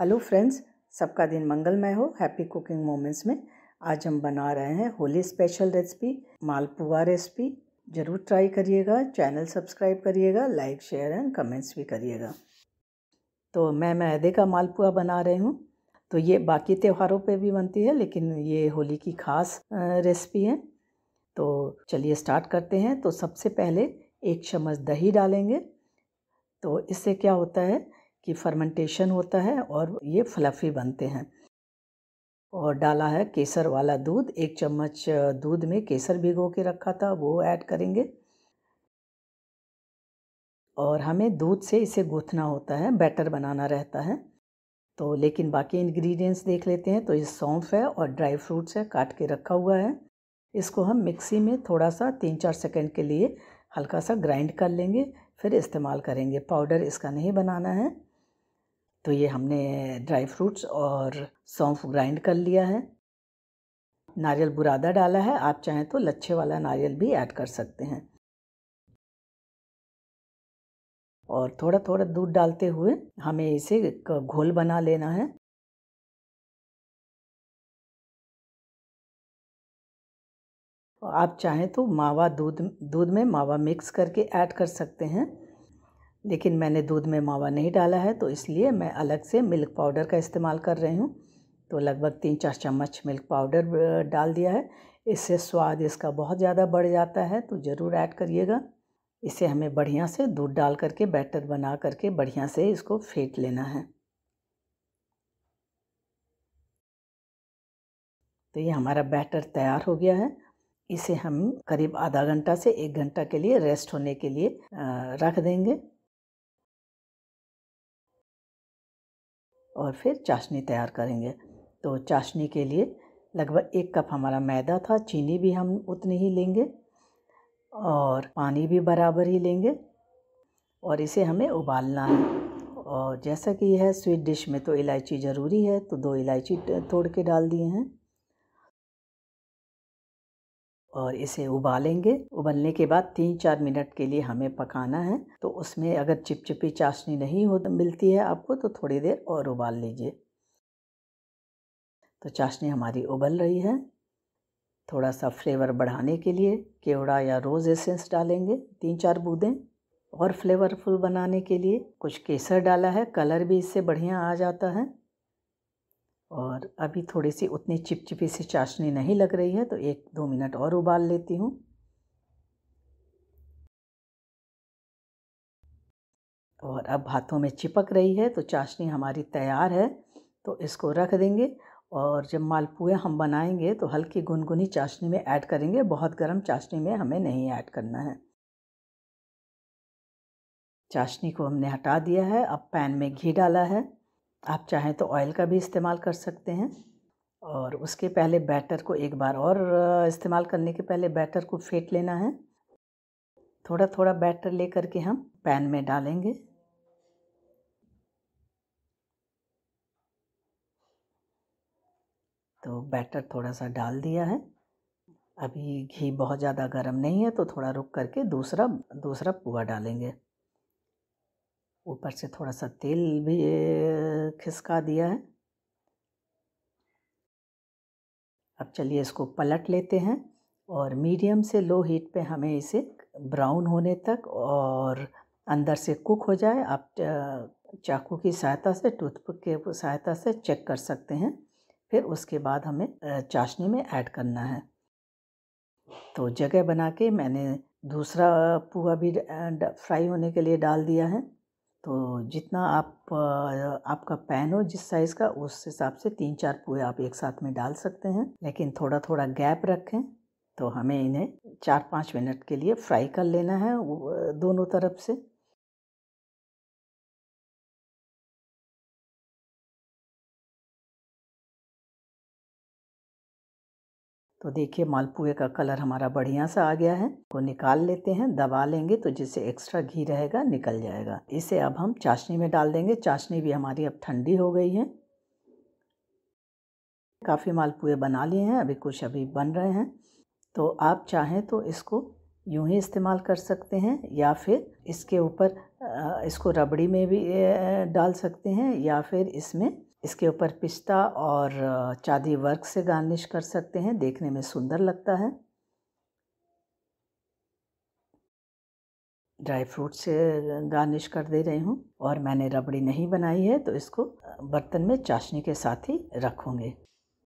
hello friends सबका दिन मंगलमय हो हैप्पी कुकिंग मोमेंट्स में आज हम बना रहे हैं Holi special recipe malpua recipe ज़रूर ट्राई करिएगा चैनल सब्सक्राइब करिएगा लाइक शेयर एंड कमेंट्स भी करिएगा तो मैं मैदे का मालपुआ बना रही हूँ तो ये बाकी त्यौहारों पे भी बनती है लेकिन ये होली की खास रेसिपी है तो चलिए स्टार्ट करते हैं तो सबसे पहले एक चम्मच दही डालेंगे तो इससे क्या होता है की फर्मेंटेशन होता है और ये फ्लफ़ी बनते हैं और डाला है केसर वाला दूध एक चम्मच दूध में केसर भिगो के रखा था वो ऐड करेंगे और हमें दूध से इसे गूँथना होता है बैटर बनाना रहता है तो लेकिन बाकी इंग्रेडिएंट्स देख लेते हैं तो ये सौंफ है और ड्राई फ्रूट्स है काट के रखा हुआ है इसको हम मिक्सी में थोड़ा सा तीन चार सेकंड के लिए हल्का सा ग्राइंड कर लेंगे फिर इस्तेमाल करेंगे पाउडर इसका नहीं बनाना है तो ये हमने ड्राई फ्रूट्स और सौंफ ग्राइंड कर लिया है नारियल बुरादा डाला है आप चाहें तो लच्छे वाला नारियल भी ऐड कर सकते हैं और थोड़ा थोड़ा दूध डालते हुए हमें इसे घोल बना लेना है आप चाहें तो मावा दूध दूध में मावा मिक्स करके ऐड कर सकते हैं लेकिन मैंने दूध में मावा नहीं डाला है तो इसलिए मैं अलग से मिल्क पाउडर का इस्तेमाल कर रही हूँ तो लगभग तीन चार चम्मच मिल्क पाउडर डाल दिया है इससे स्वाद इसका बहुत ज़्यादा बढ़ जाता है तो ज़रूर ऐड करिएगा इसे हमें बढ़िया से दूध डाल करके बैटर बना करके बढ़िया से इसको फेंट लेना है तो ये हमारा बैटर तैयार हो गया है इसे हम करीब आधा घंटा से एक घंटा के लिए रेस्ट होने के लिए रख देंगे और फिर चाशनी तैयार करेंगे तो चाशनी के लिए लगभग एक कप हमारा मैदा था चीनी भी हम उतनी ही लेंगे और पानी भी बराबर ही लेंगे और इसे हमें उबालना है और जैसा कि यह स्वीट डिश में तो इलायची ज़रूरी है तो दो इलायची तोड़ के डाल दिए हैं और इसे उबालेंगे उबलने के बाद तीन चार मिनट के लिए हमें पकाना है तो उसमें अगर चिपचिपी चाशनी नहीं हो मिलती है आपको तो थोड़ी देर और उबाल लीजिए तो चाशनी हमारी उबल रही है थोड़ा सा फ्लेवर बढ़ाने के लिए केवड़ा या रोज़ एसेंस डालेंगे तीन चार बूंदें और फ्लेवरफुल बनाने के लिए कुछ केसर डाला है कलर भी इससे बढ़िया आ जाता है और अभी थोड़ी सी उतनी चिपचिपी सी चाशनी नहीं लग रही है तो एक दो मिनट और उबाल लेती हूँ और अब हाथों में चिपक रही है तो चाशनी हमारी तैयार है तो इसको रख देंगे और जब मालपुए हम बनाएंगे तो हल्की गुनगुनी चाशनी में ऐड करेंगे बहुत गर्म चाशनी में हमें नहीं ऐड करना है चाशनी को हमने हटा दिया है अब पैन में घी डाला है आप चाहें तो ऑयल का भी इस्तेमाल कर सकते हैं और उसके पहले बैटर को एक बार और इस्तेमाल करने के पहले बैटर को फेंट लेना है थोड़ा थोड़ा बैटर ले करके हम पैन में डालेंगे तो बैटर थोड़ा सा डाल दिया है अभी घी बहुत ज़्यादा गर्म नहीं है तो थोड़ा रुक करके दूसरा दूसरा पुआ डालेंगे ऊपर से थोड़ा सा तेल भी खिसका दिया है अब चलिए इसको पलट लेते हैं और मीडियम से लो हीट पे हमें इसे ब्राउन होने तक और अंदर से कुक हो जाए आप चाकू की सहायता से टूथपिक के सहायता से चेक कर सकते हैं फिर उसके बाद हमें चाशनी में ऐड करना है तो जगह बना के मैंने दूसरा पुआ भी फ्राई होने के लिए डाल दिया है तो जितना आप आपका पैन हो जिस साइज़ का उस हिसाब से तीन चार पुए आप एक साथ में डाल सकते हैं लेकिन थोड़ा थोड़ा गैप रखें तो हमें इन्हें चार पाँच मिनट के लिए फ्राई कर लेना है दोनों तरफ से तो देखिए मालपुए का कलर हमारा बढ़िया सा आ गया है को निकाल लेते हैं दबा लेंगे तो जिससे एक्स्ट्रा घी रहेगा निकल जाएगा इसे अब हम चाशनी में डाल देंगे चाशनी भी हमारी अब ठंडी हो गई है काफ़ी मालपुए बना लिए हैं अभी कुछ अभी बन रहे हैं तो आप चाहें तो इसको यूं ही इस्तेमाल कर सकते हैं या फिर इसके ऊपर इसको रबड़ी में भी डाल सकते हैं या फिर इसमें इसके ऊपर पिस्ता और चांदी वर्क से गार्निश कर सकते हैं देखने में सुंदर लगता है ड्राई फ्रूट से गार्निश कर दे रही हूँ और मैंने रबड़ी नहीं बनाई है तो इसको बर्तन में चाशनी के साथ ही रखूँगी